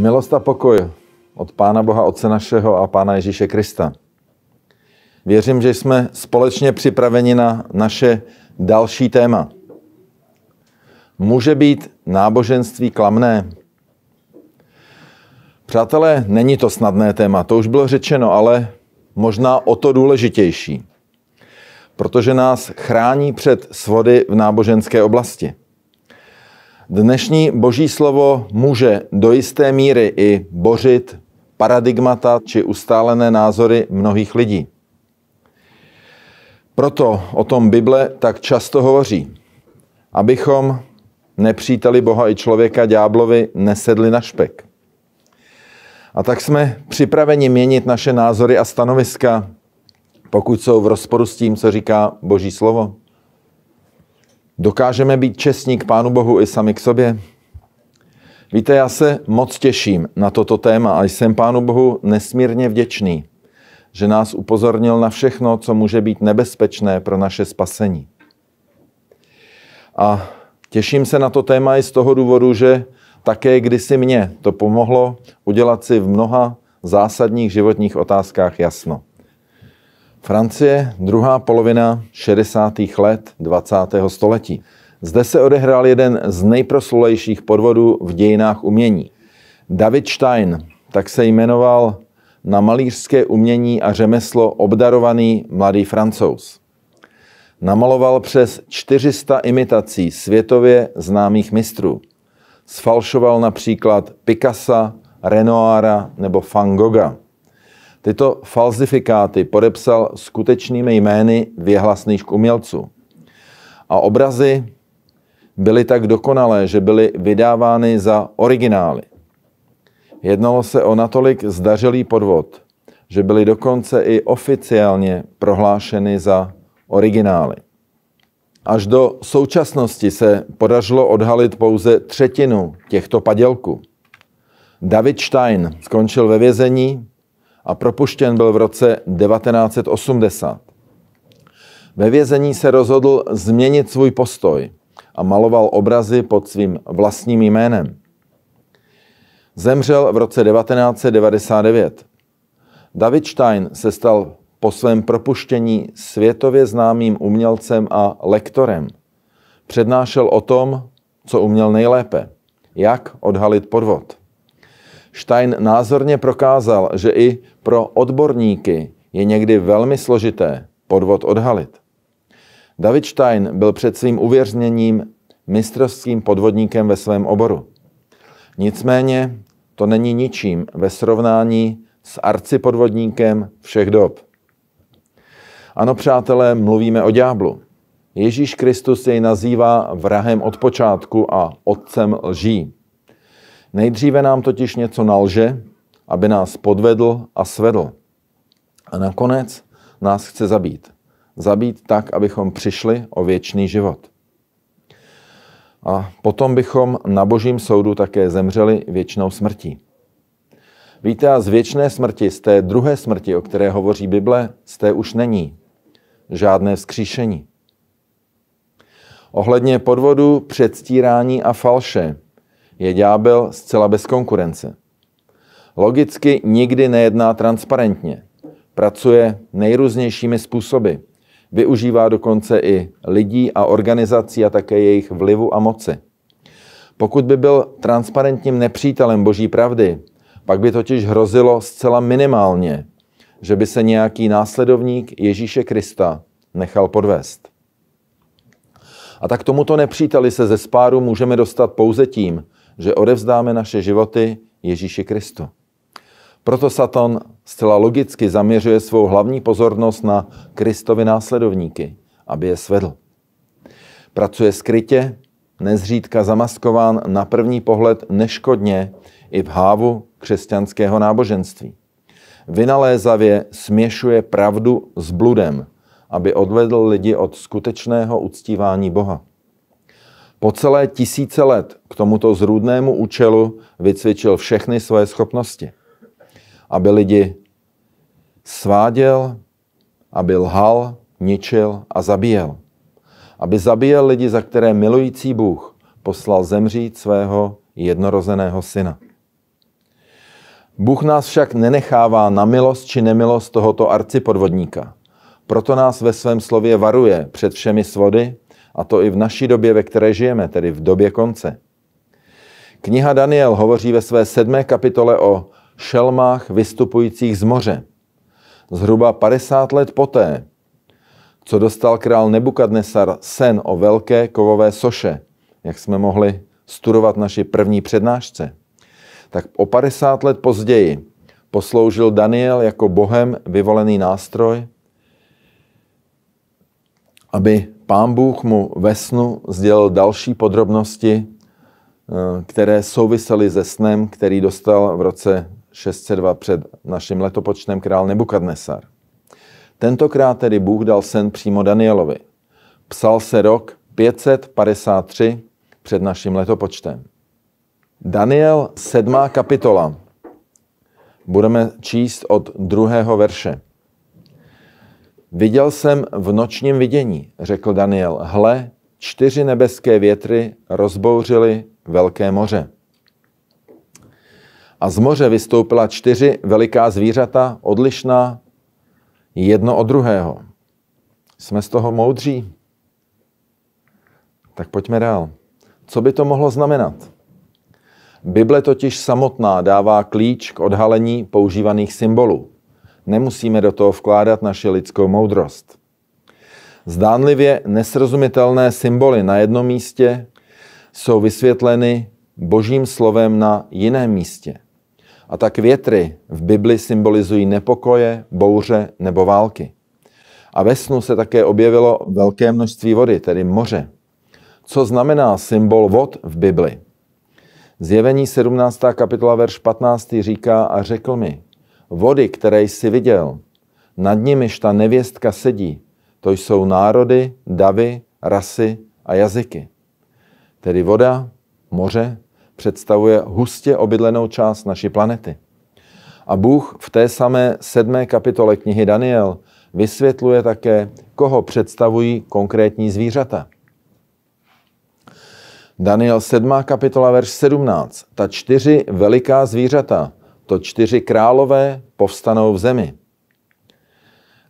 Milost a pokoj od Pána Boha Otce našeho a Pána Ježíše Krista. Věřím, že jsme společně připraveni na naše další téma. Může být náboženství klamné? Přátelé, není to snadné téma, to už bylo řečeno, ale možná o to důležitější, protože nás chrání před svody v náboženské oblasti – Dnešní boží slovo může do jisté míry i bořit paradigmata či ustálené názory mnohých lidí. Proto o tom Bible tak často hovoří, abychom nepříteli Boha i člověka ďáblovi nesedli na špek. A tak jsme připraveni měnit naše názory a stanoviska, pokud jsou v rozporu s tím, co říká Boží slovo. Dokážeme být čestní k Pánu Bohu i sami k sobě? Víte, já se moc těším na toto téma a jsem Pánu Bohu nesmírně vděčný, že nás upozornil na všechno, co může být nebezpečné pro naše spasení. A těším se na to téma i z toho důvodu, že také kdysi mě to pomohlo udělat si v mnoha zásadních životních otázkách jasno. Francie, druhá polovina 60. let 20. století. Zde se odehrál jeden z nejproslulejších podvodů v dějinách umění. David Stein, tak se jmenoval na malířské umění a řemeslo obdarovaný mladý francouz. Namaloval přes 400 imitací světově známých mistrů. Sfalšoval například Picassa, Renoira nebo Van Gogha. Tyto falzifikáty podepsal skutečnými jmény věhlasných umělců. A obrazy byly tak dokonalé, že byly vydávány za originály. Jednalo se o natolik zdařilý podvod, že byly dokonce i oficiálně prohlášeny za originály. Až do současnosti se podařilo odhalit pouze třetinu těchto padělků. David Stein skončil ve vězení a propuštěn byl v roce 1980. Ve vězení se rozhodl změnit svůj postoj a maloval obrazy pod svým vlastním jménem. Zemřel v roce 1999. David Stein se stal po svém propuštění světově známým umělcem a lektorem. Přednášel o tom, co uměl nejlépe, jak odhalit podvod. Stein názorně prokázal, že i pro odborníky je někdy velmi složité podvod odhalit. David Stein byl před svým uvěřněním mistrovským podvodníkem ve svém oboru. Nicméně to není ničím ve srovnání s arcipodvodníkem všech dob. Ano, přátelé, mluvíme o ďáblu. Ježíš Kristus jej nazývá vrahem od počátku a otcem lží. Nejdříve nám totiž něco nalže aby nás podvedl a svedl. A nakonec nás chce zabít. Zabít tak, abychom přišli o věčný život. A potom bychom na božím soudu také zemřeli věčnou smrtí. Víte, a z věčné smrti, z té druhé smrti, o které hovoří Bible, z té už není žádné vzkříšení. Ohledně podvodu, předstírání a falše je ďábel zcela bez konkurence. Logicky nikdy nejedná transparentně. Pracuje nejrůznějšími způsoby. Využívá dokonce i lidí a organizací a také jejich vlivu a moci. Pokud by byl transparentním nepřítelem boží pravdy, pak by totiž hrozilo zcela minimálně, že by se nějaký následovník Ježíše Krista nechal podvést. A tak tomuto nepříteli se ze spáru můžeme dostat pouze tím, že odevzdáme naše životy Ježíši Kristu. Proto Satan zcela logicky zaměřuje svou hlavní pozornost na Kristovi následovníky, aby je svedl. Pracuje skrytě, nezřídka zamaskován na první pohled neškodně i v hávu křesťanského náboženství. Vynalézavě směšuje pravdu s bludem, aby odvedl lidi od skutečného uctívání Boha. Po celé tisíce let k tomuto zrůdnému účelu vycvičil všechny své schopnosti aby lidi sváděl, aby lhal, ničil a zabíjel. Aby zabíjel lidi, za které milující Bůh poslal zemřít svého jednorozeného syna. Bůh nás však nenechává na milost či nemilost tohoto arcipodvodníka. Proto nás ve svém slově varuje před všemi svody, a to i v naší době, ve které žijeme, tedy v době konce. Kniha Daniel hovoří ve své sedmé kapitole o šelmách vystupujících z moře. Zhruba 50 let poté, co dostal král Nebukadnesar sen o velké kovové soše, jak jsme mohli studovat naši první přednášce, tak o 50 let později posloužil Daniel jako bohem vyvolený nástroj, aby pán Bůh mu ve snu sdělil další podrobnosti, eh, které souvisely se snem, který dostal v roce 602 před naším letopočtem král Nebukadnesar. Tentokrát tedy Bůh dal sen přímo Danielovi. Psal se rok 553 před naším letopočtem. Daniel 7. kapitola. Budeme číst od druhého verše. Viděl jsem v nočním vidění, řekl Daniel, hle, čtyři nebeské větry rozbouřily velké moře a z moře vystoupila čtyři veliká zvířata, odlišná jedno od druhého. Jsme z toho moudří? Tak pojďme dál. Co by to mohlo znamenat? Bible totiž samotná dává klíč k odhalení používaných symbolů. Nemusíme do toho vkládat naši lidskou moudrost. Zdánlivě nesrozumitelné symboly na jednom místě jsou vysvětleny božím slovem na jiném místě. A tak větry v Bibli symbolizují nepokoje, bouře nebo války. A ve snu se také objevilo velké množství vody, tedy moře. Co znamená symbol vod v Bibli? Zjevení 17. kapitola verš 15 říká a řekl mi, vody, které jsi viděl, nad nimiž ta nevěstka sedí, to jsou národy, davy, rasy a jazyky. Tedy voda, moře, představuje hustě obydlenou část naší planety. A Bůh v té samé sedmé kapitole knihy Daniel vysvětluje také, koho představují konkrétní zvířata. Daniel 7. kapitola, verš 17. Ta čtyři veliká zvířata, to čtyři králové, povstanou v zemi.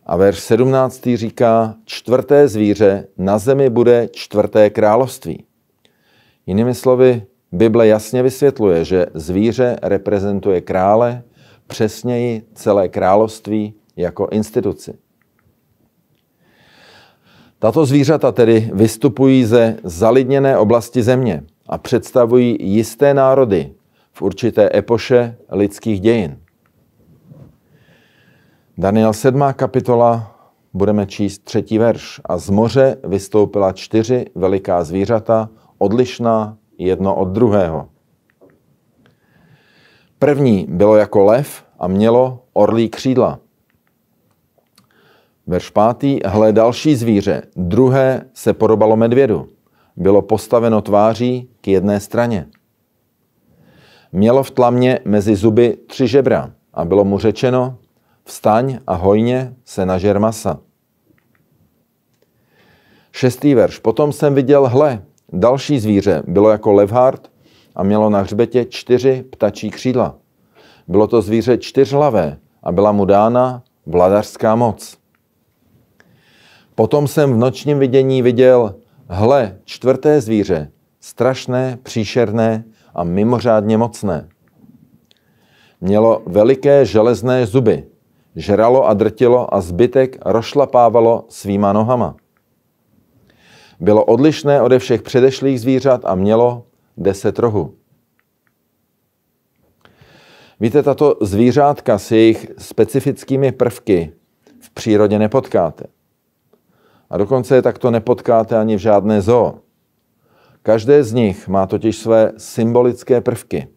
A verš 17. říká, čtvrté zvíře na zemi bude čtvrté království. Jinými slovy, Bible jasně vysvětluje, že zvíře reprezentuje krále, přesněji celé království jako instituci. Tato zvířata tedy vystupují ze zalidněné oblasti země a představují jisté národy v určité epoše lidských dějin. Daniel 7. kapitola, budeme číst třetí verš. A z moře vystoupila čtyři veliká zvířata, odlišná jedno od druhého. První bylo jako lev a mělo orlí křídla. Verš pátý, hle další zvíře, druhé se podobalo medvědu. Bylo postaveno tváří k jedné straně. Mělo v tlamě mezi zuby tři žebra a bylo mu řečeno, vstaň a hojně se nažer masa. Šestý verš. Potom jsem viděl, hle, Další zvíře bylo jako levhart a mělo na hřbetě čtyři ptačí křídla. Bylo to zvíře čtyřlavé a byla mu dána vladařská moc. Potom jsem v nočním vidění viděl, hle, čtvrté zvíře, strašné, příšerné a mimořádně mocné. Mělo veliké železné zuby, žralo a drtilo a zbytek rošlapávalo svýma nohama. Bylo odlišné ode všech předešlých zvířat a mělo deset rohů. Víte, tato zvířátka s jejich specifickými prvky v přírodě nepotkáte. A dokonce je takto nepotkáte ani v žádné zoo. Každé z nich má totiž své symbolické prvky,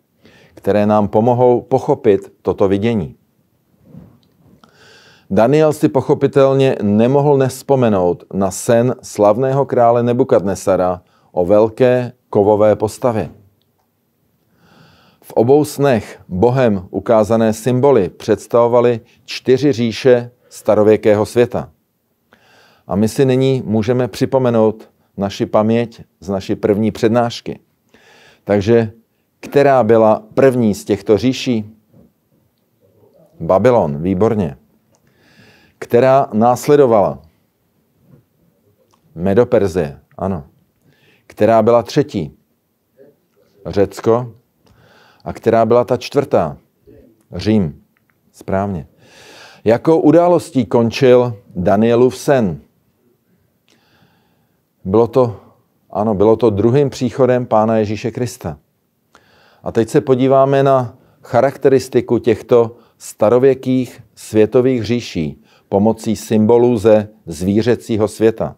které nám pomohou pochopit toto vidění. Daniel si pochopitelně nemohl nespomenout na sen slavného krále Nebukadnesara o velké kovové postavě. V obou snech Bohem ukázané symboly představovaly čtyři říše starověkého světa. A my si nyní můžeme připomenout naši paměť z naší první přednášky. Takže která byla první z těchto říší? Babylon, výborně která následovala. Medoperzie, ano. Která byla třetí. Řecko. A která byla ta čtvrtá. Řím. Správně. Jakou událostí končil Danielův sen? Bylo to, ano, bylo to druhým příchodem Pána Ježíše Krista. A teď se podíváme na charakteristiku těchto starověkých světových říší pomocí symbolů ze zvířecího světa.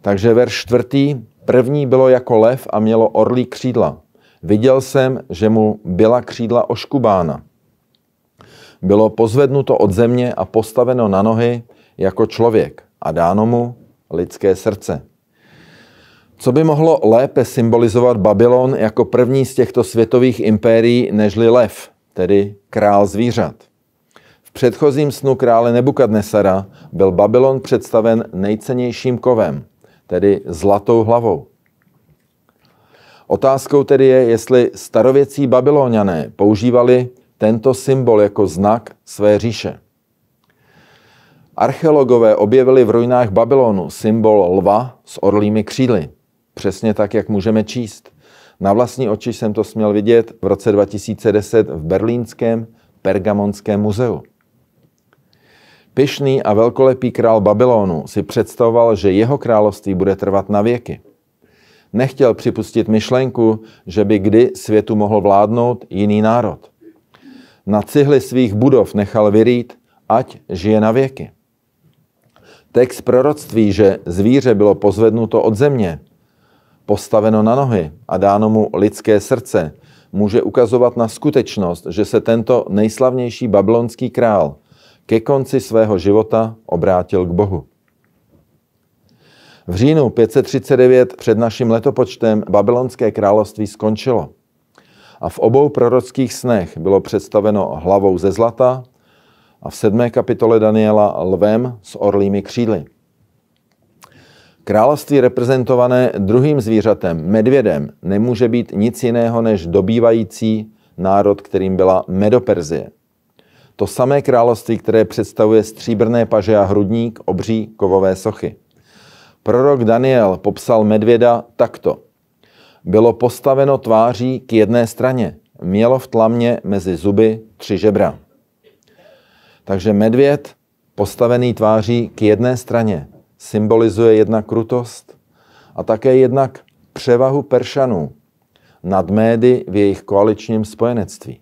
Takže verš čtvrtý, první bylo jako lev a mělo orlí křídla. Viděl jsem, že mu byla křídla oškubána. Bylo pozvednuto od země a postaveno na nohy jako člověk a dáno mu lidské srdce. Co by mohlo lépe symbolizovat Babylon jako první z těchto světových impérií nežli lev, tedy král zvířat? V předchozím snu krále Nebukadnesara byl Babylon představen nejcennějším kovem, tedy zlatou hlavou. Otázkou tedy je, jestli starověcí babyloniané používali tento symbol jako znak své říše. Archeologové objevili v ruinách Babylonu symbol lva s orlými křídly. Přesně tak, jak můžeme číst. Na vlastní oči jsem to směl vidět v roce 2010 v berlínském Pergamonském muzeu. Pyšný a velkolepý král Babylonu si představoval, že jeho království bude trvat na věky. Nechtěl připustit myšlenku, že by kdy světu mohl vládnout jiný národ. Na cihly svých budov nechal vyrít, ať žije na věky. Text proroctví, že zvíře bylo pozvednuto od země, postaveno na nohy a dáno mu lidské srdce, může ukazovat na skutečnost, že se tento nejslavnější babylonský král – ke konci svého života obrátil k Bohu. V říjnu 539 před naším letopočtem babylonské království skončilo. A v obou prorockých snech bylo představeno hlavou ze zlata a v sedmé kapitole Daniela lvem s orlými křídly. Království reprezentované druhým zvířatem, medvědem, nemůže být nic jiného než dobývající národ, kterým byla Medoperzie – to samé království, které představuje stříbrné paže a hrudník obří kovové sochy. Prorok Daniel popsal medvěda takto. Bylo postaveno tváří k jedné straně, mělo v tlamě mezi zuby tři žebra. Takže medvěd postavený tváří k jedné straně symbolizuje jednak krutost a také jednak převahu Peršanů nad médy v jejich koaličním spojenectví.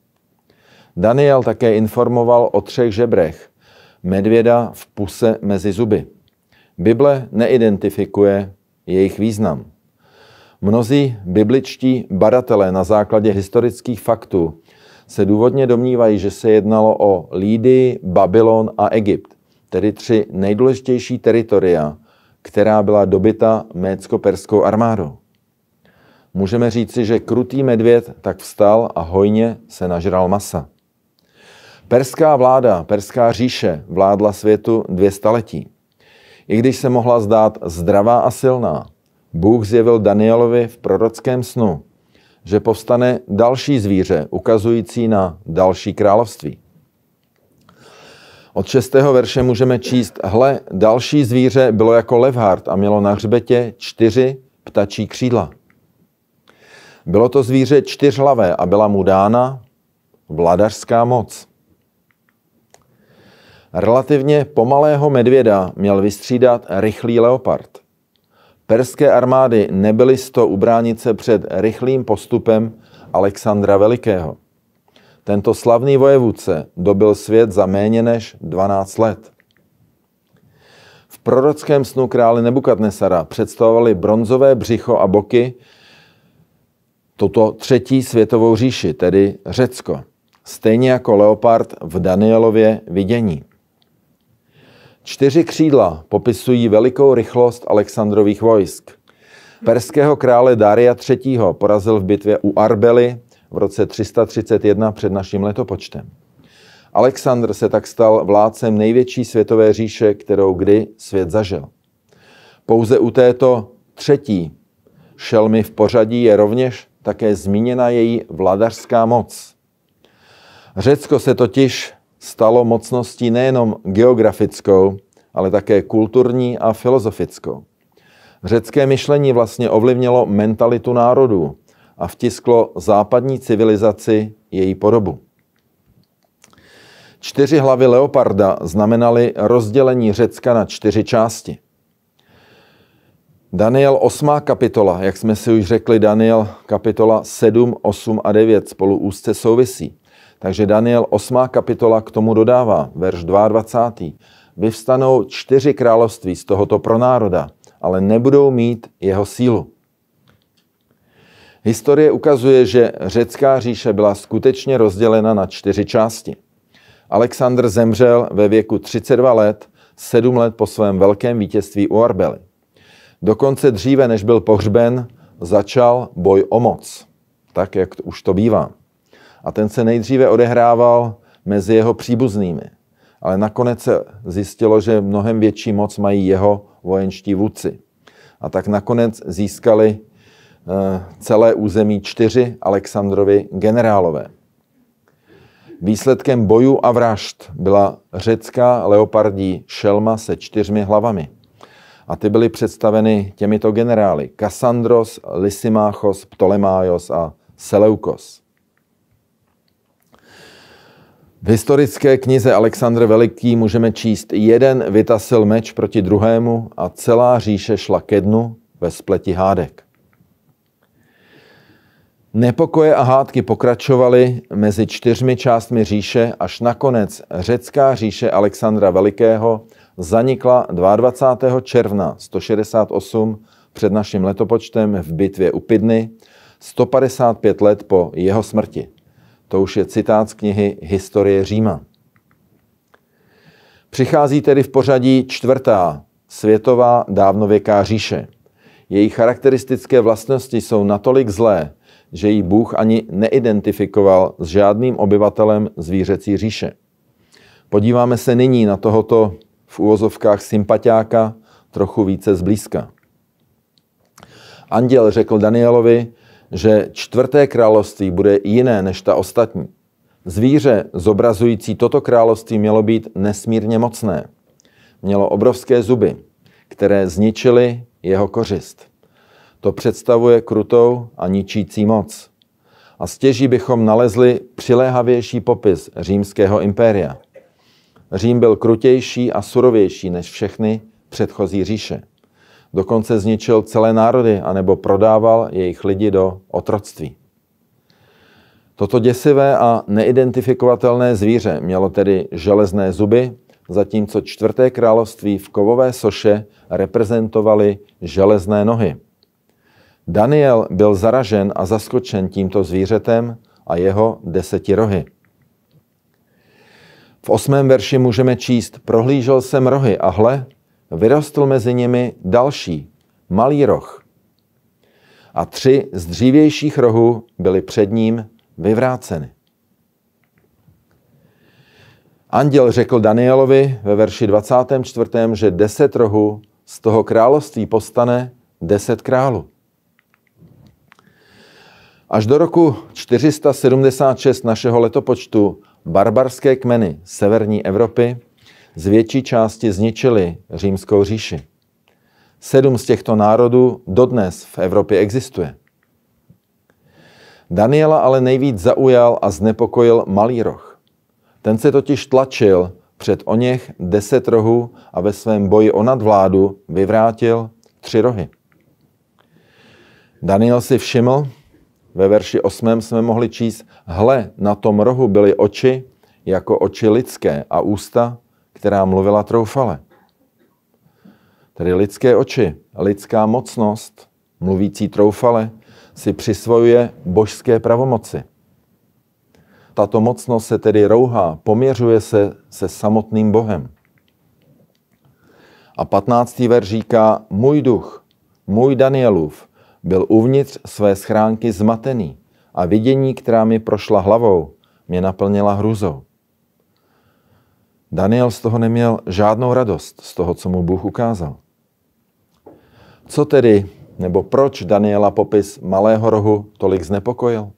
Daniel také informoval o třech žebrech. Medvěda v puse mezi zuby. Bible neidentifikuje jejich význam. Mnozí bibličtí badatelé na základě historických faktů se důvodně domnívají, že se jednalo o Lídii, Babylon a Egypt, tedy tři nejdůležitější teritoria, která byla dobyta mécko-perskou armádou. Můžeme říci, že krutý medvěd tak vstal a hojně se nažral masa. Perská vláda, perská říše vládla světu dvě staletí. I když se mohla zdát zdravá a silná, Bůh zjevil Danielovi v prorockém snu, že povstane další zvíře, ukazující na další království. Od šestého verše můžeme číst, hle, další zvíře bylo jako levhart a mělo na hřbetě čtyři ptačí křídla. Bylo to zvíře čtyřhlavé a byla mu dána vladařská moc. Relativně pomalého medvěda měl vystřídat rychlý leopard. Perské armády nebyly to ubránit se před rychlým postupem Alexandra Velikého. Tento slavný vojevůdce dobil svět za méně než 12 let. V prorockém snu krále Nebukadnesara představovali bronzové břicho a boky tuto třetí světovou říši, tedy Řecko, stejně jako leopard v Danielově vidění. Čtyři křídla popisují velikou rychlost Alexandrových vojsk. Perského krále Daria III. porazil v bitvě u Arbely v roce 331 před naším letopočtem. Alexandr se tak stal vládcem největší světové říše, kterou kdy svět zažil. Pouze u této třetí šelmy v pořadí je rovněž také zmíněna její vladařská moc. Řecko se totiž stalo mocností nejenom geografickou, ale také kulturní a filozofickou. Řecké myšlení vlastně ovlivnilo mentalitu národů a vtisklo západní civilizaci její podobu. Čtyři hlavy leoparda znamenaly rozdělení Řecka na čtyři části. Daniel 8. kapitola, jak jsme si už řekli, Daniel kapitola 7, 8 a 9 spolu úzce souvisí. Takže Daniel 8. kapitola k tomu dodává, verš 22. Vyvstanou čtyři království z tohoto pronároda, ale nebudou mít jeho sílu. Historie ukazuje, že řecká říše byla skutečně rozdělena na čtyři části. Alexandr zemřel ve věku 32 let, sedm let po svém velkém vítězství u Arbely. Dokonce dříve, než byl pohřben, začal boj o moc, tak jak už to bývá. A ten se nejdříve odehrával mezi jeho příbuznými. Ale nakonec se zjistilo, že mnohem větší moc mají jeho vojenští vůdci. A tak nakonec získali eh, celé území čtyři Alexandrovi generálové. Výsledkem bojů a vražd byla řecká leopardí šelma se čtyřmi hlavami. A ty byly představeny těmito generály. Kassandros, Lysimachos, Ptolemaios a Seleukos. V historické knize Alexandr Veliký můžeme číst jeden vytasil meč proti druhému a celá říše šla ke dnu ve spleti hádek. Nepokoje a hádky pokračovaly mezi čtyřmi částmi říše, až nakonec řecká říše Alexandra Velikého zanikla 22. června 168 před naším letopočtem v bitvě u Pidny, 155 let po jeho smrti. To už je citát z knihy Historie Říma. Přichází tedy v pořadí čtvrtá světová dávnověká říše. Její charakteristické vlastnosti jsou natolik zlé, že ji Bůh ani neidentifikoval s žádným obyvatelem zvířecí říše. Podíváme se nyní na tohoto v úvozovkách sympatiáka trochu více zblízka. Anděl řekl Danielovi, že čtvrté království bude jiné než ta ostatní. Zvíře zobrazující toto království mělo být nesmírně mocné. Mělo obrovské zuby, které zničily jeho kořist. To představuje krutou a ničící moc. A stěží bychom nalezli přiléhavější popis římského impéria. Řím byl krutější a surovější než všechny předchozí říše. Dokonce zničil celé národy anebo prodával jejich lidi do otroctví. Toto děsivé a neidentifikovatelné zvíře mělo tedy železné zuby, zatímco čtvrté království v kovové soše reprezentovaly železné nohy. Daniel byl zaražen a zaskočen tímto zvířetem a jeho deseti rohy. V osmém verši můžeme číst, prohlížel jsem rohy a hle, vyrostl mezi nimi další, malý roh. A tři z dřívějších rohů byly před ním vyvráceny. Anděl řekl Danielovi ve verši 24., že deset rohů z toho království postane deset králů. Až do roku 476 našeho letopočtu barbarské kmeny severní Evropy z větší části zničili římskou říši. Sedm z těchto národů dodnes v Evropě existuje. Daniela ale nejvíc zaujal a znepokojil malý roh. Ten se totiž tlačil před o něch deset rohů a ve svém boji o nadvládu vyvrátil tři rohy. Daniel si všiml, ve verši 8 jsme mohli číst, hle, na tom rohu byly oči jako oči lidské a ústa která mluvila troufale. Tedy lidské oči, lidská mocnost, mluvící troufale, si přisvojuje božské pravomoci. Tato mocnost se tedy rouhá, poměřuje se se samotným Bohem. A 15. ver říká, můj duch, můj Danielův, byl uvnitř své schránky zmatený a vidění, která mi prošla hlavou, mě naplnila hruzou. Daniel z toho neměl žádnou radost, z toho, co mu Bůh ukázal. Co tedy, nebo proč Daniela popis malého rohu tolik znepokojil?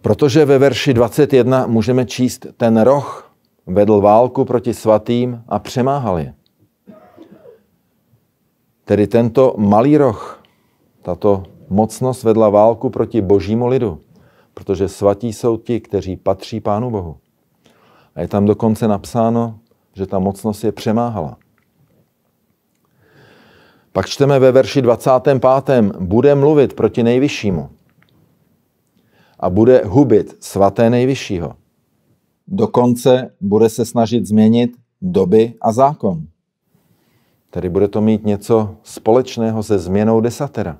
Protože ve verši 21 můžeme číst, ten roh vedl válku proti svatým a přemáhal je. Tedy tento malý roh, tato mocnost vedla válku proti božímu lidu, protože svatí jsou ti, kteří patří Pánu Bohu. A je tam dokonce napsáno, že ta mocnost je přemáhala. Pak čteme ve verši 25. Bude mluvit proti nejvyššímu a bude hubit svaté nejvyššího. Dokonce bude se snažit změnit doby a zákon. Tedy bude to mít něco společného se změnou desatera.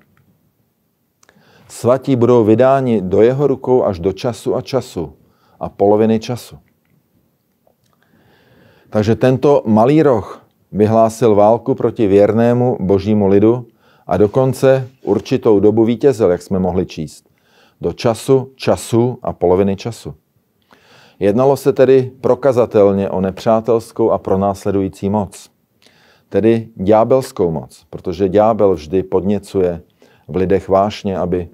Svatí budou vydáni do jeho rukou až do času a času a poloviny času. Takže tento malý roh vyhlásil válku proti věrnému božímu lidu a dokonce určitou dobu vítězil, jak jsme mohli číst. Do času, času a poloviny času. Jednalo se tedy prokazatelně o nepřátelskou a pronásledující moc. Tedy ďábelskou moc, protože ďábel vždy podněcuje v lidech vášně, aby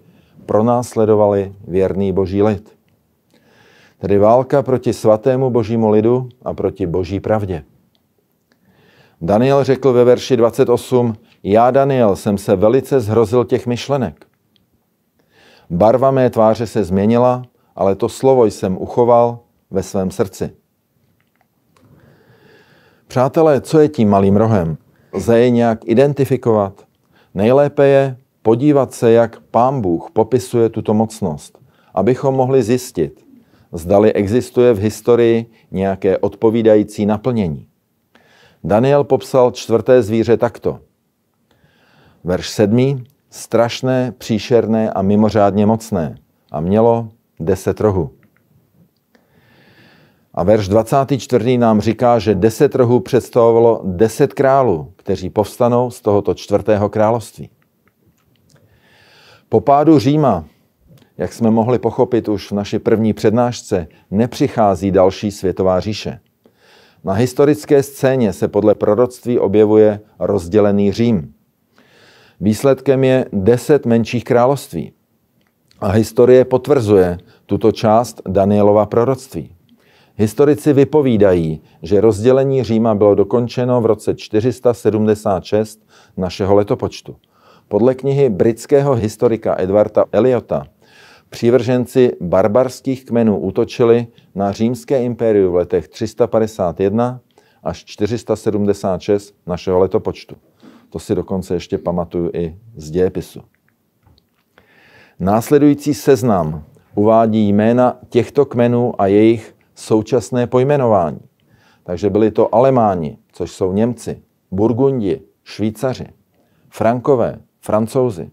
pronásledovali věrný boží lid tedy válka proti svatému božímu lidu a proti boží pravdě. Daniel řekl ve verši 28, já Daniel jsem se velice zhrozil těch myšlenek. Barva mé tváře se změnila, ale to slovo jsem uchoval ve svém srdci. Přátelé, co je tím malým rohem? Lze je nějak identifikovat? Nejlépe je podívat se, jak pán Bůh popisuje tuto mocnost, abychom mohli zjistit, zdali existuje v historii nějaké odpovídající naplnění. Daniel popsal čtvrté zvíře takto. Verš sedmý Strašné, příšerné a mimořádně mocné. A mělo deset rohů. A verš 24. nám říká, že deset rohů představovalo deset králů, kteří povstanou z tohoto čtvrtého království. Po pádu Říma jak jsme mohli pochopit už v naší první přednášce, nepřichází další světová říše. Na historické scéně se podle proroctví objevuje rozdělený Řím. Výsledkem je deset menších království. A historie potvrzuje tuto část Danielova proroctví. Historici vypovídají, že rozdělení Říma bylo dokončeno v roce 476 našeho letopočtu. Podle knihy britského historika Edwarda Eliota Přívrženci barbarských kmenů útočili na římské impérium v letech 351 až 476 našeho letopočtu. To si dokonce ještě pamatuju i z dějepisu. Následující seznam uvádí jména těchto kmenů a jejich současné pojmenování. Takže byli to Alemáni, což jsou Němci, Burgundi, Švýcaři, Frankové, Francouzi,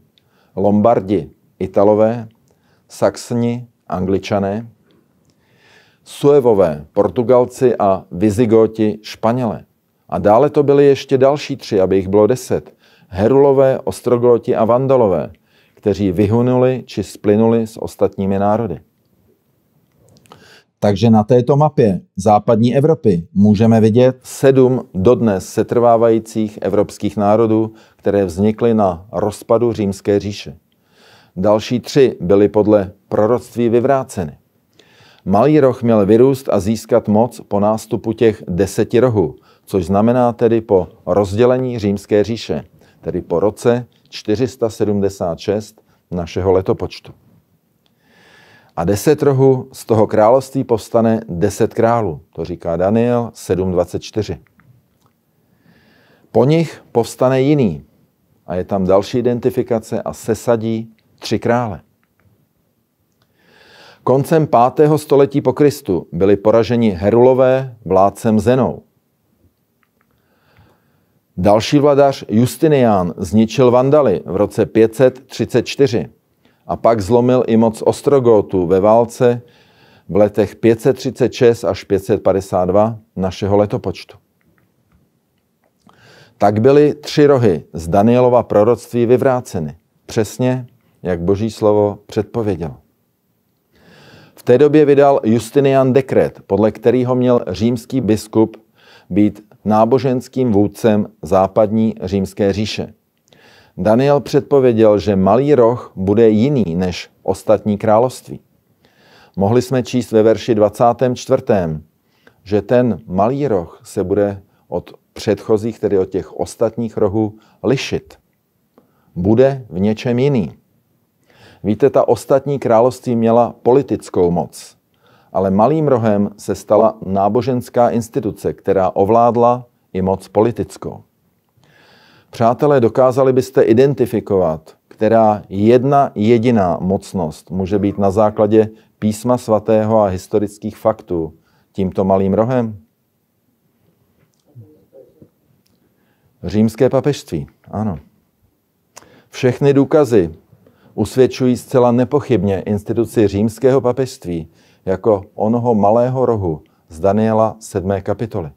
Lombardi, Italové Saxni, Angličané, Suevové, Portugalci a Vizigoti, Španělé. A dále to byly ještě další tři, aby jich bylo deset. Herulové, Ostrogoti a Vandalové, kteří vyhunuli či splynuli s ostatními národy. Takže na této mapě západní Evropy můžeme vidět sedm dodnes setrvávajících evropských národů, které vznikly na rozpadu Římské říše. Další tři byly podle proroctví vyvráceny. Malý roh měl vyrůst a získat moc po nástupu těch deseti rohů, což znamená tedy po rozdělení římské říše, tedy po roce 476 našeho letopočtu. A deset rohů z toho království povstane deset králů, to říká Daniel 7.24. Po nich povstane jiný, a je tam další identifikace a sesadí tři krále. Koncem 5. století po Kristu byli poraženi Herulové vládcem Zenou. Další vladař Justinian zničil Vandaly v roce 534 a pak zlomil i moc Ostrogótu ve válce v letech 536 až 552 našeho letopočtu. Tak byly tři rohy z Danielova proroctví vyvráceny. Přesně jak boží slovo předpověděl. V té době vydal Justinian dekret, podle kterého měl římský biskup být náboženským vůdcem západní římské říše. Daniel předpověděl, že malý roh bude jiný než ostatní království. Mohli jsme číst ve verši 24., že ten malý roh se bude od předchozích, tedy od těch ostatních rohů, lišit. Bude v něčem jiný. Víte, ta ostatní království měla politickou moc, ale malým rohem se stala náboženská instituce, která ovládla i moc politickou. Přátelé, dokázali byste identifikovat, která jedna jediná mocnost může být na základě písma svatého a historických faktů tímto malým rohem? Římské papežství, ano. Všechny důkazy usvědčují zcela nepochybně instituci římského papežství jako onoho malého rohu z Daniela 7. kapitoly.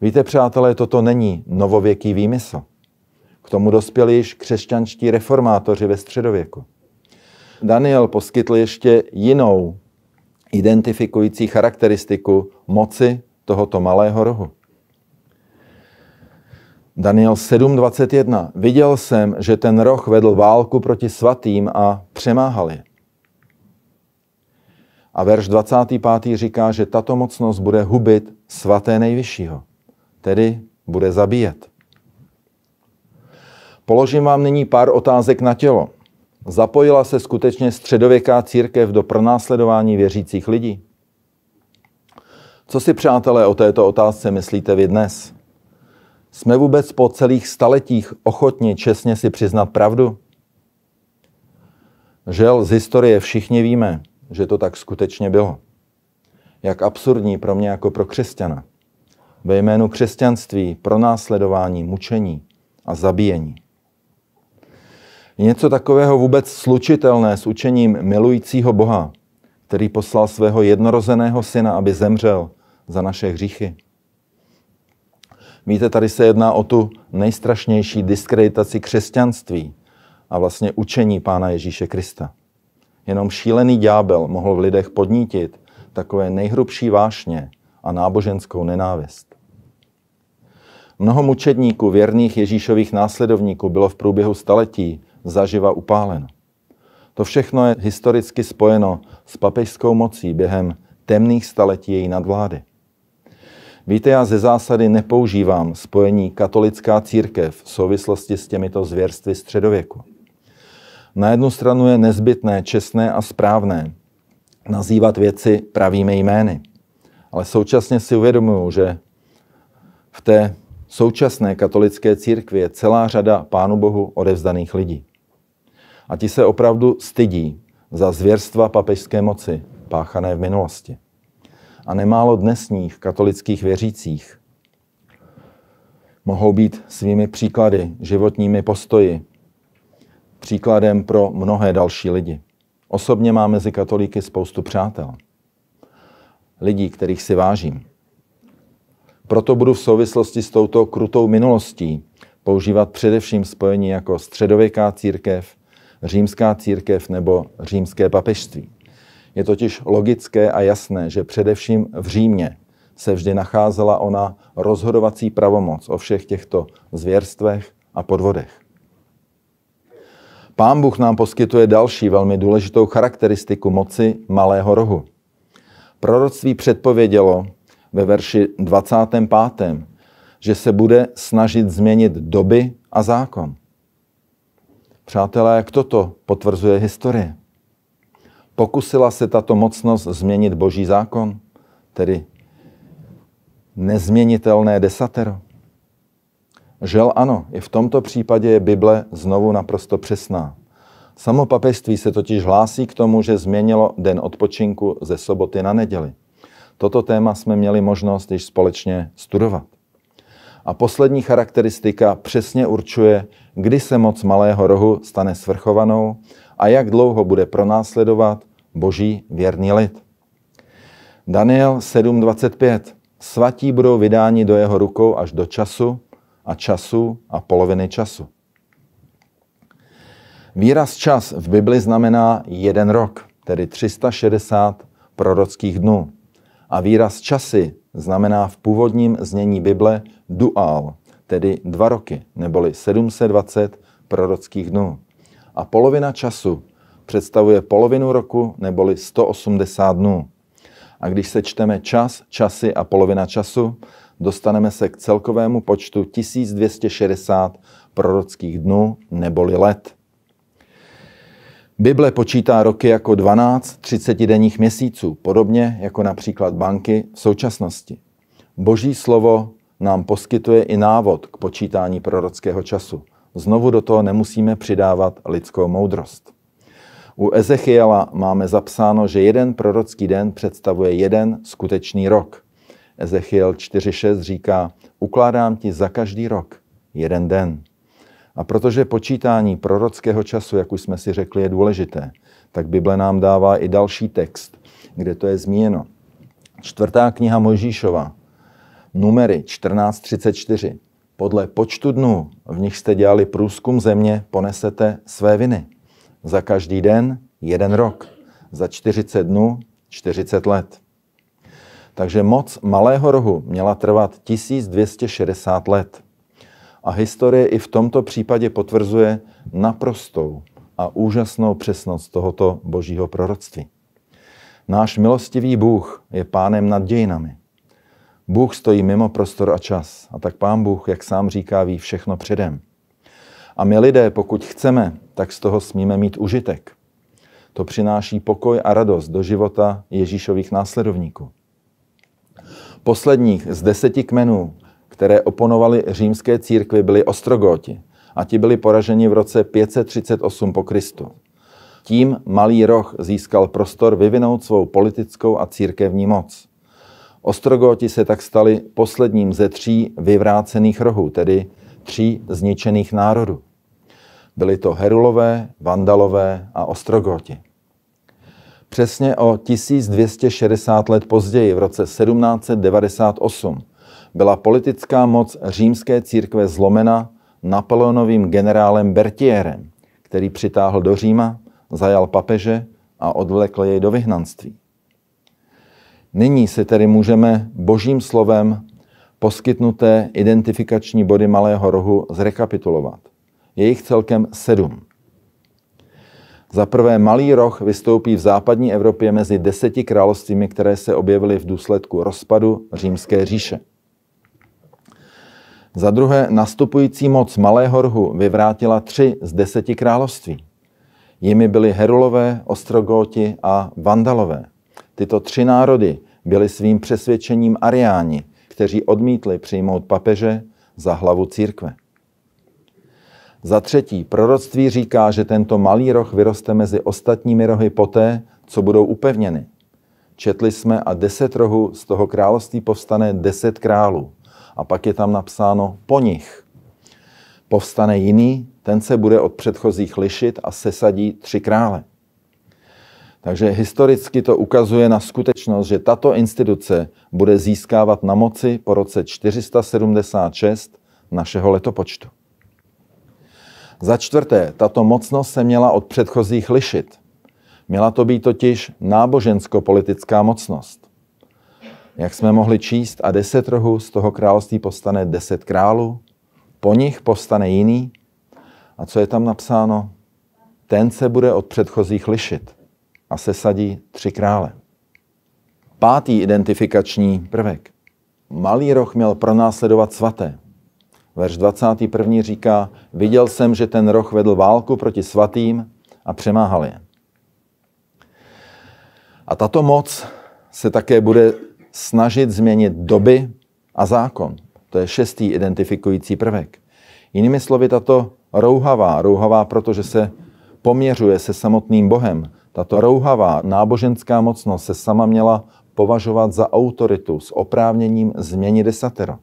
Víte, přátelé, toto není novověký výmysl. K tomu dospěli již křesťanští reformátoři ve středověku. Daniel poskytl ještě jinou identifikující charakteristiku moci tohoto malého rohu. Daniel 7.21. Viděl jsem, že ten roh vedl válku proti svatým a přemáhal je. A verš 25. říká, že tato mocnost bude hubit svaté nejvyššího, tedy bude zabíjet. Položím vám nyní pár otázek na tělo. Zapojila se skutečně středověká církev do pronásledování věřících lidí? Co si, přátelé, o této otázce myslíte vy dnes? Jsme vůbec po celých staletích ochotni čestně si přiznat pravdu? Žel z historie všichni víme, že to tak skutečně bylo. Jak absurdní pro mě jako pro křesťana. Ve jménu křesťanství pro následování, mučení a zabíjení. Je něco takového vůbec slučitelné s učením milujícího Boha, který poslal svého jednorozeného syna, aby zemřel za naše hříchy? Víte, tady se jedná o tu nejstrašnější diskreditaci křesťanství a vlastně učení Pána Ježíše Krista. Jenom šílený ďábel mohl v lidech podnítit takové nejhrubší vášně a náboženskou nenávist. Mnoho mučedníků, věrných Ježíšových následovníků bylo v průběhu staletí zaživa upáleno. To všechno je historicky spojeno s papežskou mocí během temných staletí její nadvlády. Víte, já ze zásady nepoužívám spojení katolická církev v souvislosti s těmito zvěrstvy středověku. Na jednu stranu je nezbytné, čestné a správné nazývat věci pravými jmény. Ale současně si uvědomuju, že v té současné katolické církvi je celá řada Pánu Bohu odevzdaných lidí. A ti se opravdu stydí za zvěrstva papežské moci páchané v minulosti a nemálo dnesních katolických věřících. Mohou být svými příklady, životními postoji, příkladem pro mnohé další lidi. Osobně mám mezi katolíky spoustu přátel, lidí, kterých si vážím. Proto budu v souvislosti s touto krutou minulostí používat především spojení jako středověká církev, římská církev nebo římské papežství. Je totiž logické a jasné, že především v Římě se vždy nacházela ona rozhodovací pravomoc o všech těchto zvěrstvech a podvodech. Pán Bůh nám poskytuje další velmi důležitou charakteristiku moci malého rohu. Proroctví předpovědělo ve verši 25. že se bude snažit změnit doby a zákon. Přátelé, jak toto potvrzuje historie? Pokusila se tato mocnost změnit boží zákon, tedy nezměnitelné desatero? Žel ano, i v tomto případě je Bible znovu naprosto přesná. Samo papežství se totiž hlásí k tomu, že změnilo den odpočinku ze soboty na neděli. Toto téma jsme měli možnost již společně studovat. A poslední charakteristika přesně určuje, kdy se moc malého rohu stane svrchovanou a jak dlouho bude pronásledovat boží věrný lid. Daniel 7.25. Svatí budou vydáni do jeho rukou až do času a času a poloviny času. Výraz čas v Bibli znamená jeden rok, tedy 360 prorockých dnů. A výraz časy znamená v původním znění Bible duál, tedy dva roky, neboli 720 prorockých dnů. A polovina času představuje polovinu roku neboli 180 dnů. A když sečteme čas, časy a polovina času, dostaneme se k celkovému počtu 1260 prorockých dnů neboli let. Bible počítá roky jako 12 30-denních měsíců, podobně jako například banky v současnosti. Boží slovo nám poskytuje i návod k počítání prorockého času. Znovu do toho nemusíme přidávat lidskou moudrost. U Ezechiela máme zapsáno, že jeden prorocký den představuje jeden skutečný rok. Ezechiel 4.6 říká, ukládám ti za každý rok jeden den. A protože počítání prorockého času, jak už jsme si řekli, je důležité, tak Bible nám dává i další text, kde to je zmíněno. Čtvrtá kniha Mojžíšova, numery 1434. Podle počtu dnů, v nich jste dělali průzkum země, ponesete své viny. Za každý den jeden rok. Za 40 dnů 40 let. Takže moc malého rohu měla trvat 1260 let. A historie i v tomto případě potvrzuje naprostou a úžasnou přesnost tohoto božího proroctví. Náš milostivý Bůh je pánem nad dějinami. Bůh stojí mimo prostor a čas. A tak pán Bůh, jak sám říká, ví všechno předem. A my lidé, pokud chceme tak z toho smíme mít užitek. To přináší pokoj a radost do života Ježíšových následovníků. Posledních z deseti kmenů, které oponovali římské církvi, byli ostrogoti a ti byli poraženi v roce 538 po Kristu. Tím Malý roh získal prostor vyvinout svou politickou a církevní moc. Ostrogoti se tak stali posledním ze tří vyvrácených rohů, tedy tří zničených národů. Byli to Herulové, Vandalové a Ostrogoti. Přesně o 1260 let později, v roce 1798, byla politická moc římské církve zlomena Napoleonovým generálem Bertierem, který přitáhl do Říma, zajal papeže a odvlekl jej do vyhnanství. Nyní si tedy můžeme božím slovem poskytnuté identifikační body malého rohu zrekapitulovat. Je jich celkem sedm. Za prvé, malý roh vystoupí v západní Evropě mezi deseti královstvími, které se objevily v důsledku rozpadu Římské říše. Za druhé, nastupující moc Malého rohu vyvrátila tři z deseti království. Jimi byly Herulové, Ostrogóti a Vandalové. Tyto tři národy byly svým přesvědčením ariáni, kteří odmítli přijmout papeže za hlavu církve. Za třetí, proroctví říká, že tento malý roh vyroste mezi ostatními rohy poté, co budou upevněny. Četli jsme a deset rohů z toho království povstane deset králů. A pak je tam napsáno po nich. Povstane jiný, ten se bude od předchozích lišit a sesadí tři krále. Takže historicky to ukazuje na skutečnost, že tato instituce bude získávat na moci po roce 476 našeho letopočtu. Za čtvrté, tato mocnost se měla od předchozích lišit. Měla to být totiž nábožensko-politická mocnost. Jak jsme mohli číst, a deset rohů z toho království postane deset králů, po nich postane jiný. A co je tam napsáno? Ten se bude od předchozích lišit a sesadí tři krále. Pátý identifikační prvek. Malý roh měl pronásledovat svaté. Verš 21. říká, viděl jsem, že ten roh vedl válku proti svatým a přemáhal je. A tato moc se také bude snažit změnit doby a zákon. To je šestý identifikující prvek. Jinými slovy, tato rouhavá, rouhavá, protože se poměřuje se samotným Bohem, tato rouhavá náboženská mocnost se sama měla považovat za autoritu s oprávněním změnit desatera.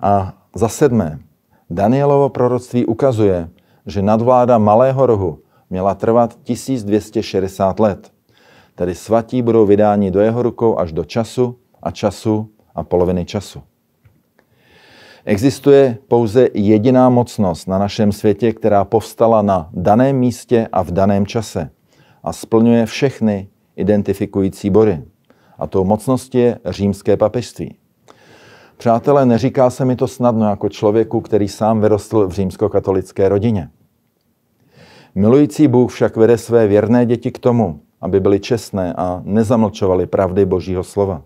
A za sedmé, Danielovo proroctví ukazuje, že nadvláda malého rohu měla trvat 1260 let. Tedy svatí budou vydáni do jeho rukou až do času a času a poloviny času. Existuje pouze jediná mocnost na našem světě, která povstala na daném místě a v daném čase a splňuje všechny identifikující bory. A tou mocností je římské papežství. Přátelé, neříká se mi to snadno jako člověku, který sám vyrostl v římskokatolické rodině. Milující Bůh však vede své věrné děti k tomu, aby byli čestné a nezamlčovali pravdy Božího slova.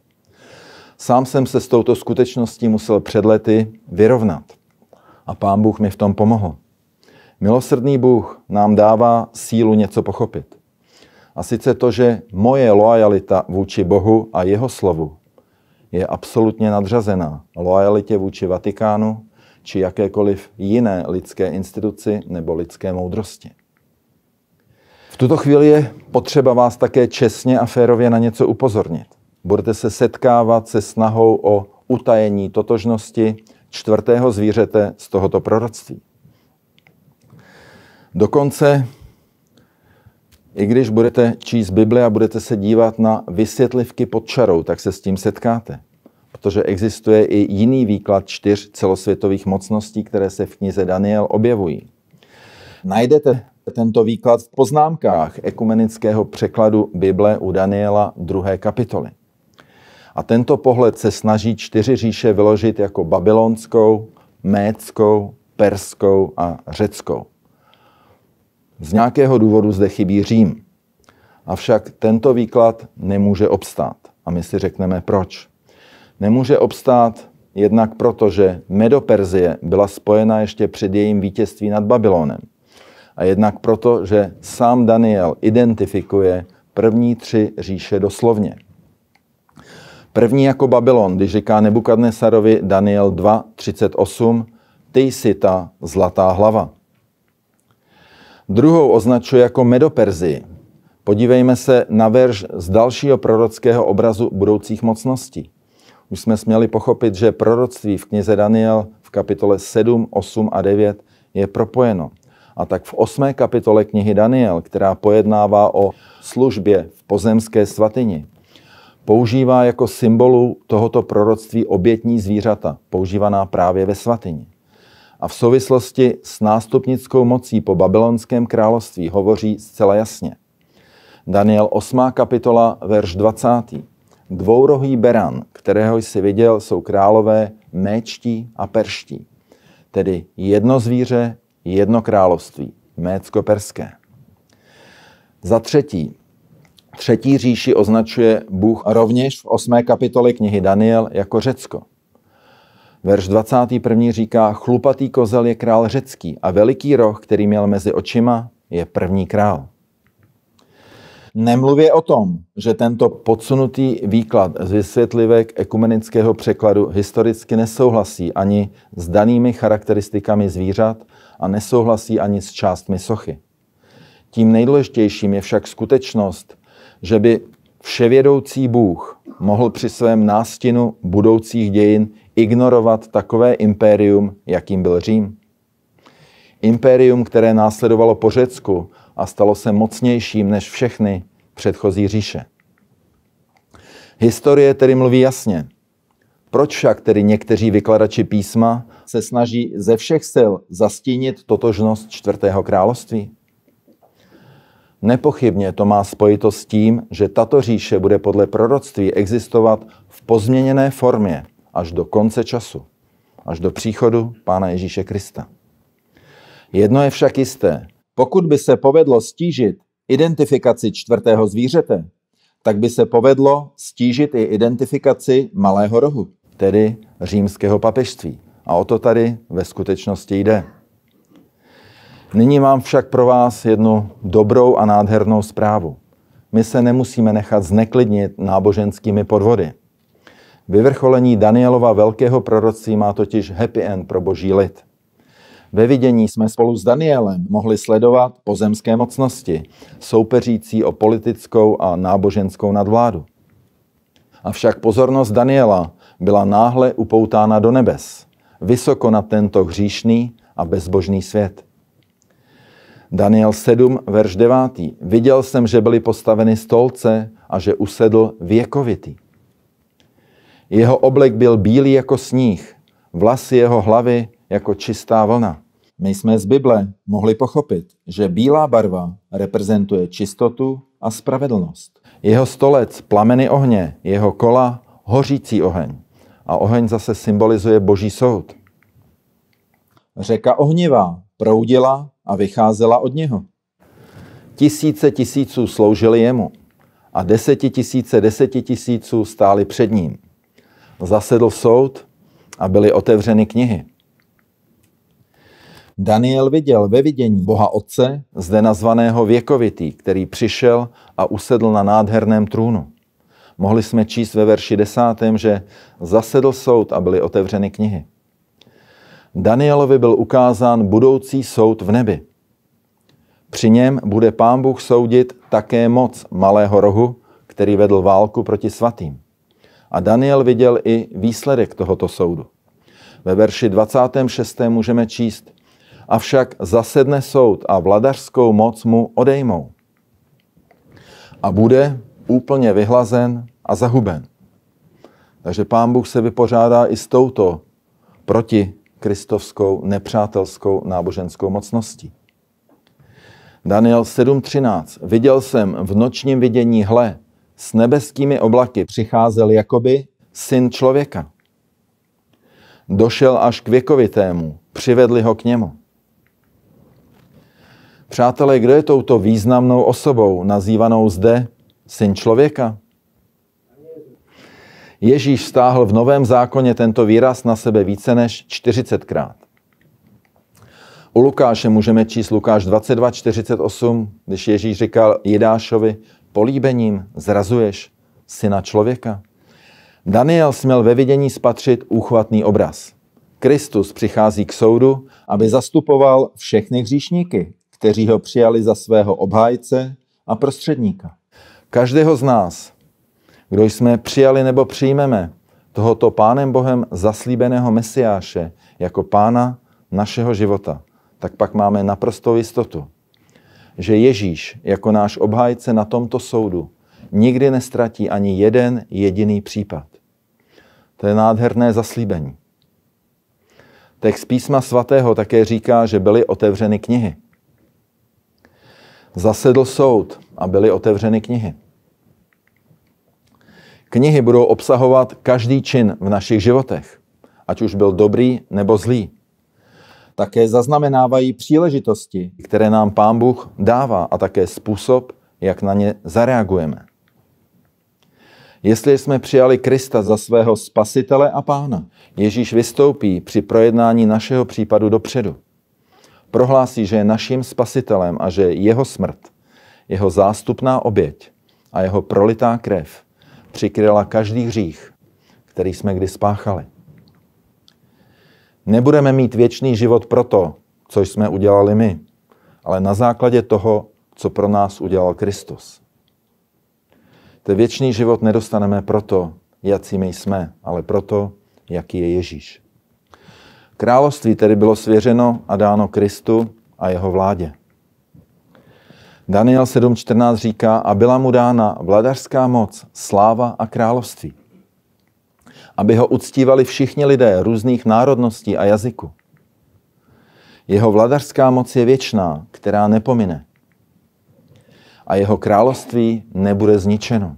Sám jsem se s touto skutečností musel před lety vyrovnat. A pán Bůh mi v tom pomohl. Milosrdný Bůh nám dává sílu něco pochopit. A sice to, že moje loajalita vůči Bohu a jeho slovu je absolutně nadřazená loajalitě vůči Vatikánu či jakékoliv jiné lidské instituci nebo lidské moudrosti. V tuto chvíli je potřeba vás také čestně a férově na něco upozornit. Budete se setkávat se snahou o utajení totožnosti čtvrtého zvířete z tohoto proroctví. Dokonce i když budete číst Bibli a budete se dívat na vysvětlivky pod čarou, tak se s tím setkáte. Protože existuje i jiný výklad čtyř celosvětových mocností, které se v knize Daniel objevují. Najdete tento výklad v poznámkách ekumenického překladu Bible u Daniela 2. kapitoly. A tento pohled se snaží čtyři říše vyložit jako babylonskou, méckou, perskou a řeckou. Z nějakého důvodu zde chybí Řím. Avšak tento výklad nemůže obstát. A my si řekneme proč. Nemůže obstát jednak proto, že Medoperzie byla spojena ještě před jejím vítězství nad Babylonem. A jednak proto, že sám Daniel identifikuje první tři říše doslovně. První jako Babylon, když říká Nebukadnesarovi Daniel 2.38, ty jsi ta zlatá hlava. Druhou označuje jako Medoperzi. Podívejme se na verš z dalšího prorockého obrazu budoucích mocností. Už jsme směli pochopit, že proroctví v knize Daniel v kapitole 7, 8 a 9 je propojeno. A tak v 8. kapitole knihy Daniel, která pojednává o službě v pozemské svatyni, používá jako symbolu tohoto proroctví obětní zvířata, používaná právě ve svatyni a v souvislosti s nástupnickou mocí po babylonském království hovoří zcela jasně. Daniel 8. kapitola, verš 20. Dvourohý beran, kterého jsi viděl, jsou králové méčtí a perští. Tedy jedno zvíře, jedno království, mécko-perské. Za třetí, třetí říši označuje Bůh rovněž v 8. kapitole knihy Daniel jako Řecko – Verš 21. říká, chlupatý kozel je král řecký a veliký roh, který měl mezi očima, je první král. Nemluvě o tom, že tento podsunutý výklad z vysvětlivek ekumenického překladu historicky nesouhlasí ani s danými charakteristikami zvířat a nesouhlasí ani s částmi sochy. Tím nejdůležitějším je však skutečnost, že by vševědoucí Bůh mohl při svém nástinu budoucích dějin ignorovat takové impérium, jakým byl Řím. Impérium, které následovalo po Řecku a stalo se mocnějším než všechny předchozí říše. Historie tedy mluví jasně. Proč však tedy někteří vykladači písma se snaží ze všech sil zastínit totožnost čtvrtého království? Nepochybně to má spojitost s tím, že tato říše bude podle proroctví existovat v pozměněné formě – až do konce času, až do příchodu Pána Ježíše Krista. Jedno je však jisté. Pokud by se povedlo stížit identifikaci čtvrtého zvířete, tak by se povedlo stížit i identifikaci malého rohu, tedy římského papežství. A o to tady ve skutečnosti jde. Nyní mám však pro vás jednu dobrou a nádhernou zprávu. My se nemusíme nechat zneklidnit náboženskými podvody. Vyvrcholení Danielova velkého proroctví má totiž happy end pro boží lid. Ve vidění jsme spolu s Danielem mohli sledovat pozemské mocnosti, soupeřící o politickou a náboženskou nadvládu. Avšak pozornost Daniela byla náhle upoutána do nebes, vysoko na tento hříšný a bezbožný svět. Daniel 7, verš 9. Viděl jsem, že byly postaveny stolce a že usedl věkovitý. Jeho oblek byl bílý jako sníh, vlasy jeho hlavy jako čistá vlna. My jsme z Bible mohli pochopit, že bílá barva reprezentuje čistotu a spravedlnost. Jeho stolec plameny ohně, jeho kola hořící oheň. A oheň zase symbolizuje boží soud. Řeka ohnivá proudila a vycházela od něho. Tisíce tisíců sloužili jemu a desetitisíce desetitisíců stáli před ním zasedl soud a byly otevřeny knihy. Daniel viděl ve vidění Boha Otce, zde nazvaného věkovitý, který přišel a usedl na nádherném trůnu. Mohli jsme číst ve verši desátém, že zasedl soud a byly otevřeny knihy. Danielovi byl ukázán budoucí soud v nebi. Při něm bude pán Bůh soudit také moc malého rohu, který vedl válku proti svatým. A Daniel viděl i výsledek tohoto soudu. Ve verši 26. můžeme číst, avšak zasedne soud a vladařskou moc mu odejmou. A bude úplně vyhlazen a zahuben. Takže pán Bůh se vypořádá i s touto proti kristovskou nepřátelskou náboženskou mocností. Daniel 7.13. Viděl jsem v nočním vidění hle, s nebeskými oblaky přicházel jakoby syn člověka. Došel až k věkovitému, přivedli ho k němu. Přátelé, kdo je touto významnou osobou, nazývanou zde syn člověka? Ježíš stáhl v Novém zákoně tento výraz na sebe více než 40krát. U Lukáše můžeme číst Lukáš 22:48, když Ježíš říkal Jidášovi, políbením zrazuješ syna člověka? Daniel směl ve vidění spatřit úchvatný obraz. Kristus přichází k soudu, aby zastupoval všechny hříšníky, kteří ho přijali za svého obhájce a prostředníka. Každého z nás, kdo jsme přijali nebo přijmeme tohoto Pánem Bohem zaslíbeného Mesiáše jako Pána našeho života, tak pak máme naprostou jistotu, že Ježíš jako náš obhájce na tomto soudu nikdy nestratí ani jeden jediný případ. To je nádherné zaslíbení. Text písma svatého také říká, že byly otevřeny knihy. Zasedl soud a byly otevřeny knihy. Knihy budou obsahovat každý čin v našich životech, ať už byl dobrý nebo zlý také zaznamenávají příležitosti, které nám Pán Bůh dává a také způsob, jak na ně zareagujeme. Jestli jsme přijali Krista za svého spasitele a pána, Ježíš vystoupí při projednání našeho případu dopředu. Prohlásí, že je naším spasitelem a že jeho smrt, jeho zástupná oběť a jeho prolitá krev přikryla každý hřích, který jsme kdy spáchali. Nebudeme mít věčný život proto, co jsme udělali my, ale na základě toho, co pro nás udělal Kristus. Ten věčný život nedostaneme proto, jaký my jsme, ale proto, jaký je Ježíš. Království tedy bylo svěřeno a dáno Kristu a jeho vládě. Daniel 7.14 říká, a byla mu dána vladařská moc, sláva a království aby ho uctívali všichni lidé různých národností a jazyků. Jeho vladařská moc je věčná, která nepomine. A jeho království nebude zničeno.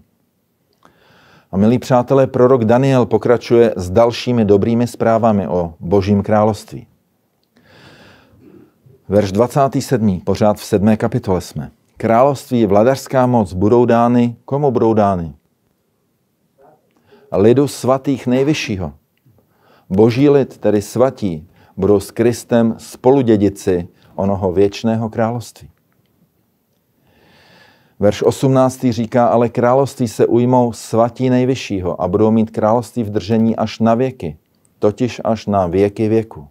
A milí přátelé, prorok Daniel pokračuje s dalšími dobrými zprávami o Božím království. Verš 27, pořád v 7. kapitole jsme. Království, vladařská moc budou dány, komu budou dány? lidu svatých nejvyššího. Boží lid, tedy svatí, budou s Kristem spoludědici onoho věčného království. Verš 18 říká, ale království se ujmou svatí nejvyššího a budou mít království v držení až na věky, totiž až na věky věku.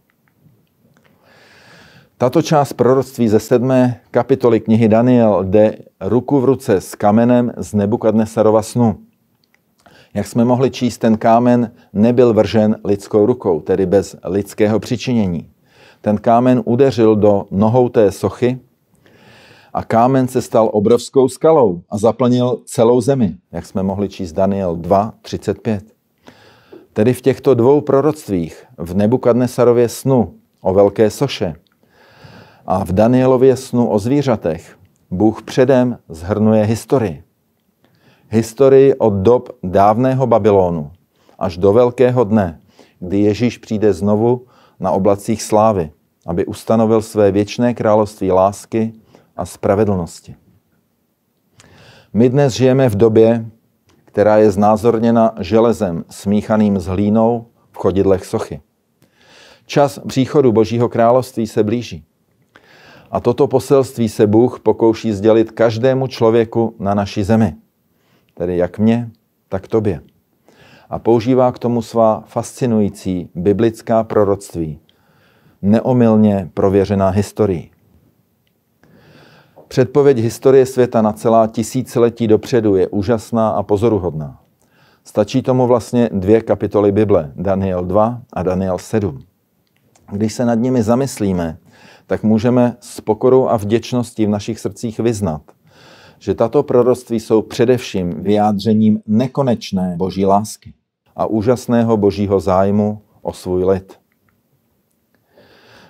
Tato část proroctví ze sedmé kapitoly knihy Daniel jde ruku v ruce s kamenem z Nebukadnesarova snu – jak jsme mohli číst, ten kámen nebyl vržen lidskou rukou, tedy bez lidského přičinění. Ten kámen udeřil do nohou té sochy a kámen se stal obrovskou skalou a zaplnil celou zemi, jak jsme mohli číst Daniel 2.35. Tedy v těchto dvou proroctvích, v Nebukadnesarově snu o velké soše a v Danielově snu o zvířatech, Bůh předem zhrnuje historii historii od dob dávného Babylonu až do velkého dne, kdy Ježíš přijde znovu na oblacích slávy, aby ustanovil své věčné království lásky a spravedlnosti. My dnes žijeme v době, která je znázorněna železem smíchaným s hlínou v chodidlech sochy. Čas příchodu Božího království se blíží. A toto poselství se Bůh pokouší sdělit každému člověku na naší zemi tedy jak mě, tak tobě. A používá k tomu svá fascinující biblická proroctví, neomylně prověřená historií. Předpověď historie světa na celá tisíciletí dopředu je úžasná a pozoruhodná. Stačí tomu vlastně dvě kapitoly Bible, Daniel 2 a Daniel 7. Když se nad nimi zamyslíme, tak můžeme s pokorou a vděčností v našich srdcích vyznat – že tato proroctví jsou především vyjádřením nekonečné boží lásky a úžasného božího zájmu o svůj lid.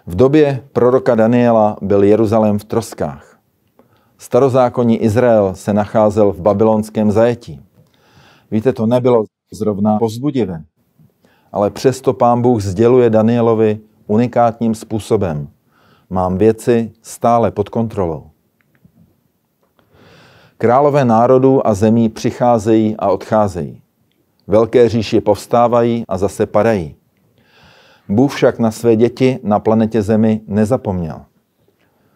V době proroka Daniela byl Jeruzalém v troskách. Starozákonní Izrael se nacházel v babylonském zajetí. Víte, to nebylo zrovna pozbudivé, ale přesto pán Bůh sděluje Danielovi unikátním způsobem. Mám věci stále pod kontrolou. Králové národů a zemí přicházejí a odcházejí. Velké říši povstávají a zase padají. Bůh však na své děti na planetě Zemi nezapomněl.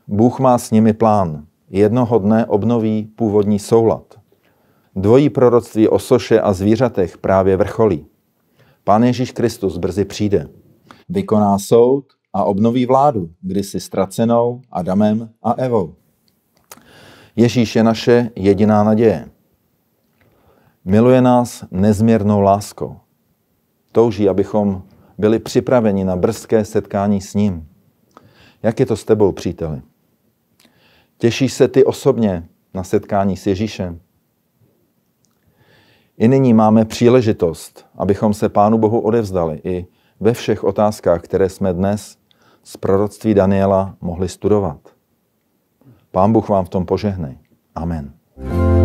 Bůh má s nimi plán. Jednoho dne obnoví původní soulad. Dvojí proroctví o soše a zvířatech právě vrcholí. Pán Ježíš Kristus brzy přijde. Vykoná soud a obnoví vládu, kdysi ztracenou Adamem a Evou. Ježíš je naše jediná naděje. Miluje nás nezměrnou láskou. Touží, abychom byli připraveni na brzké setkání s ním. Jak je to s tebou, příteli? Těšíš se ty osobně na setkání s Ježíšem? I nyní máme příležitost, abychom se Pánu Bohu odevzdali i ve všech otázkách, které jsme dnes z proroctví Daniela mohli studovat. Pán Bůh vám v tom požehnej. Amen. thank you